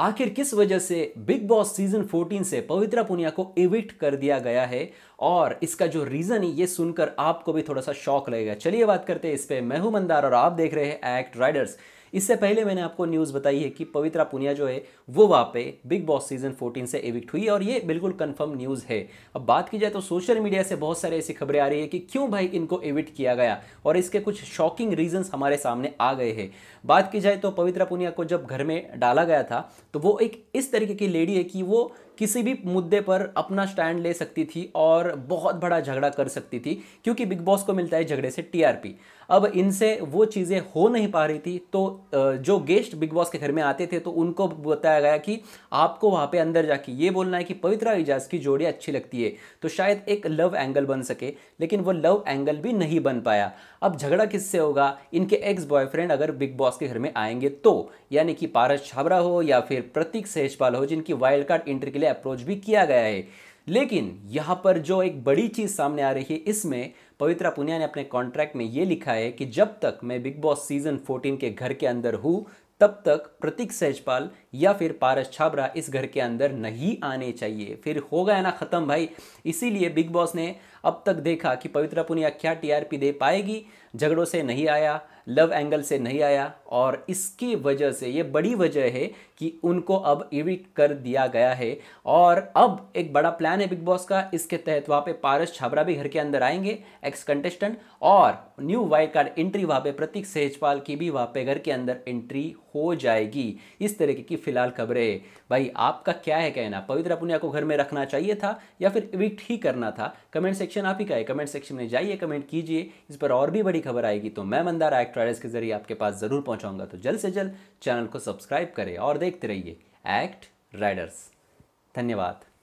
आखिर किस वजह से बिग बॉस सीजन 14 से पवित्रा पुनिया को इविक्ट कर दिया गया है और इसका जो रीज़न है ये सुनकर आपको भी थोड़ा सा शौक लगेगा चलिए बात करते हैं इस पर मैं हूं मंदार और आप देख रहे हैं एक्ट राइडर्स इससे पहले मैंने आपको न्यूज़ बताई है कि पवित्रा पुनिया जो है वो वहाँ पे बिग बॉस सीजन 14 से एविक्ट हुई और ये बिल्कुल कंफर्म न्यूज़ है अब बात की जाए तो सोशल मीडिया से बहुत सारी ऐसी खबरें आ रही है कि क्यों भाई इनको एविक्ट किया गया और इसके कुछ शॉकिंग रीजन्स हमारे सामने आ गए हैं बात की जाए तो पवित्रा पुनिया को जब घर में डाला गया था तो वो एक इस तरीके की लेडी है कि वो किसी भी मुद्दे पर अपना स्टैंड ले सकती थी और बहुत बड़ा झगड़ा कर सकती थी क्योंकि बिग बॉस को मिलता है झगड़े से टीआरपी अब इनसे वो चीज़ें हो नहीं पा रही थी तो जो गेस्ट बिग बॉस के घर में आते थे तो उनको बताया गया कि आपको वहाँ पे अंदर जाके ये बोलना है कि पवित्रा एजाज की जोड़ी अच्छी लगती है तो शायद एक लव एंगल बन सके लेकिन वो लव एंगल भी नहीं बन पाया अब झगड़ा किससे होगा इनके एक्स बॉयफ्रेंड अगर बिग बॉस के घर में आएंगे तो यानी कि पारस छाबरा हो या फिर प्रतीक सहजपाल हो जिनकी वाइल्ड कार्ड एंट्री के लिए अप्रोच भी किया गया है लेकिन यहाँ पर जो एक बड़ी चीज़ सामने आ रही है इसमें पवित्रा पुनिया ने अपने कॉन्ट्रैक्ट में ये लिखा है कि जब तक मैं बिग बॉस सीजन 14 के घर के अंदर हूँ तब तक प्रतीक सहजपाल या फिर पारस छाबरा इस घर के अंदर नहीं आने चाहिए फिर हो गया ना ख़त्म भाई इसीलिए बिग बॉस ने अब तक देखा कि पवित्रा पुनिया क्या टीआरपी दे पाएगी झगड़ों से नहीं आया लव एंगल से नहीं आया और इसकी वजह से ये बड़ी वजह है कि उनको अब इविक्ट कर दिया गया है और अब एक बड़ा प्लान है बिग बॉस का इसके तहत वहाँ पे पारस छाबरा भी घर के अंदर आएंगे एक्स कंटेस्टेंट और न्यू वाइल्ड कार्ड एंट्री वहाँ पे प्रतीक सहजपाल की भी वहाँ पे घर के अंदर एंट्री हो जाएगी इस तरीके की फिलहाल खबरें भाई आपका क्या है कहना पवित्र पुनिया को घर में रखना चाहिए था या फिर इविक्ट ही करना था कमेंट सेक्शन आप ही का है कमेंट सेक्शन में जाइए कमेंट कीजिए इस पर और भी बड़ी खबर आएगी तो मैं मंदार एक्टर ट्रायल्स के जरिए आपके पास ज़रूर पहुंचाऊंगा तो जल्द से जल्द चैनल को सब्सक्राइब करें और देखते रहिए एक्ट राइडर्स धन्यवाद